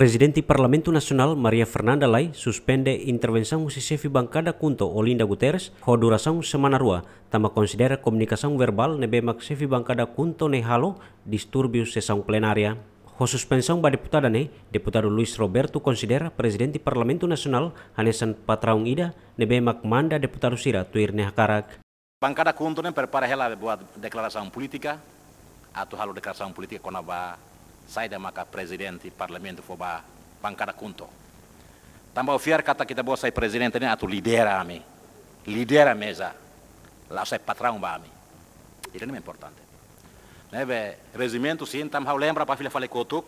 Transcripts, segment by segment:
Presidente Parlamento Nasional Maria Fernanda Lai suspende intervensi se sefi bancada kunto Olinda Guterres ho duração semana rua, tama considera comunicação verbal nebemak Sefi bancada ne nehalo distúrbios sesang plenária. Ho suspensão ba deputada ne, deputado Luis Roberto considera presidente di Parlamento Nasional Hanesan Patraung Ida nebe manda deputado Sira tuir Hakarak. Bancada kunto ne prepara hela buat declaração política atau halu declaração política konaba saída maca presidente parlamento foba bancada kunto tambah fiar kata kita bos sai presidente ini né? ato lidera ami lidera mesa lá sai patrão ba ami ele não é importante neve né, be regimento sim tambah lembra para filha falei kotuk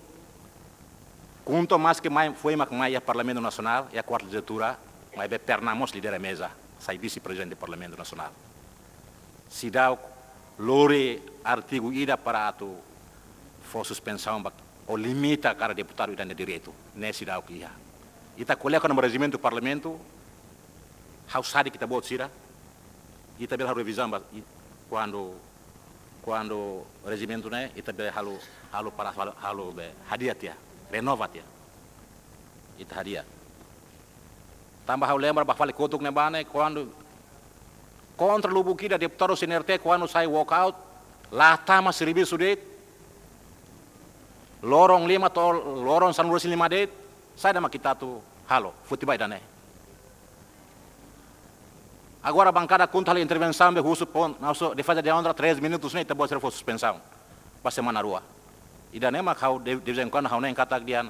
kunto mas que mai foi mac mai parlamento nacional e a quarta legislatura mai be pernamos lidera mesa sai vice presidente do parlamento nacional se dá lore artigo ida para ato for suspensão o oh, limita cara deputado da direito nesse da o que ia. E tá colega no regimento do parlamento, hausari que tá boa tira, e também a revisão quando quando o regimento né, e bela halo halo para halo be hadiah tia, renova tia, itu hadiah. Tambah hau lembra bah fale kotuk nebane quando contra lubuki da deputado sinerte quando sai walkout, lá tama seribu sudet, lorong lima atau lorong san sini lima deh, saya nama kita tu halo futibai dane agora a ada conta a intervensi sampai khusus pon di fase dia antara tiga minit tu sini kita buat for suspensão pas semana ruah. Ida dane kau di de vez em quando nem kata dia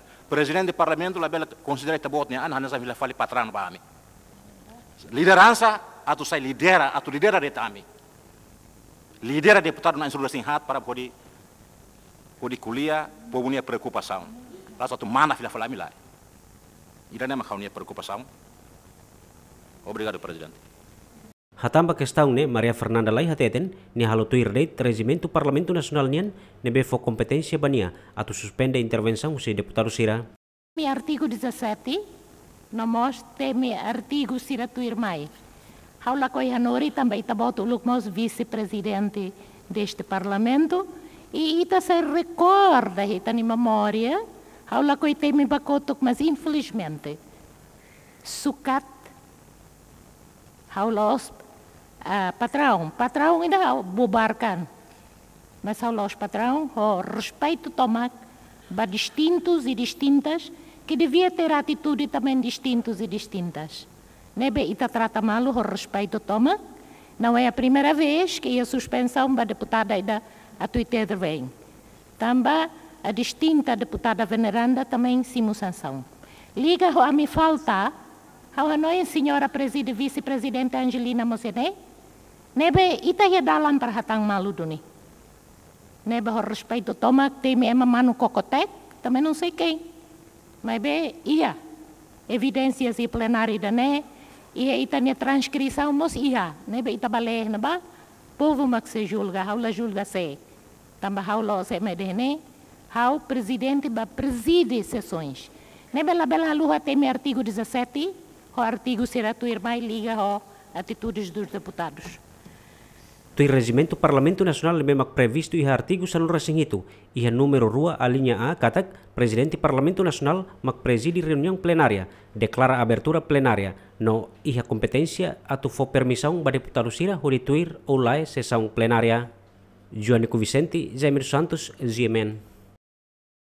di parlemen tu lah bela konsiderai tabu an hanya vila fali patran ba ami Lideransa atau saya lidera atau lidera de kami, lidera deputado na insurgência hat para bodi Odi kulia pomunia preocupação. Lá só tu mana filha falar lá. Irana makaunia preocupação. Obrigado, oh, presidente. Hatam Pakistan ne Maria Fernanda Lai hateten ne halu tuir deit regimento parlamento nacional nian ne befo competência bania atu suspende intervenção se deputado sira. Mi artigo 17 nomos te mi artigo sira tuir mai. Haula koi hanori também tabotu lukmos vice-presidente deste parlamento. E ita se recorda, ita ni memória, aula coitei me bacotok, mas infelizmente, sucat, aula os uh, patrão, patrão ainda bobarcan, mas aula os patrão, o respeito tomac, para distintos e distintas, que devia ter atitude também distintos e distintas. Nebe ita trata mal o respeito toma, não é a primeira vez que a suspensão da deputada e da a tuiteira também, Também a distinta deputada veneranda também simo Sansão. Liga a me falta, a noite senhora preside vice-presidente Angelina Mosenei, nebe ita ia dalan para hatang maluduni. duni. Nebe o respeito toma que tem ema mano cocotec, também não sei quem. Mas be ia, evidências e plenário da né, está ita a transcrição mos ia, nebe a balé, neba, povo se julga la julga se tamba haula se medene o presidente ba preside sessões ne bela bela lua o artigo 17 o artigo será tu irmã e liga ho atitudes dos deputados Tu regimento Parlamento Nacional memak previsto iha artigo sa itu. Iha numero rua alinya A katak Presidente Parlamento Nasional mak di reuniang plenaria deklara abertura plenaria No iha e competencia atu fo permissão ba deputado sira horituir ou lae sessão plenária. Joanico Santos, Ziemen.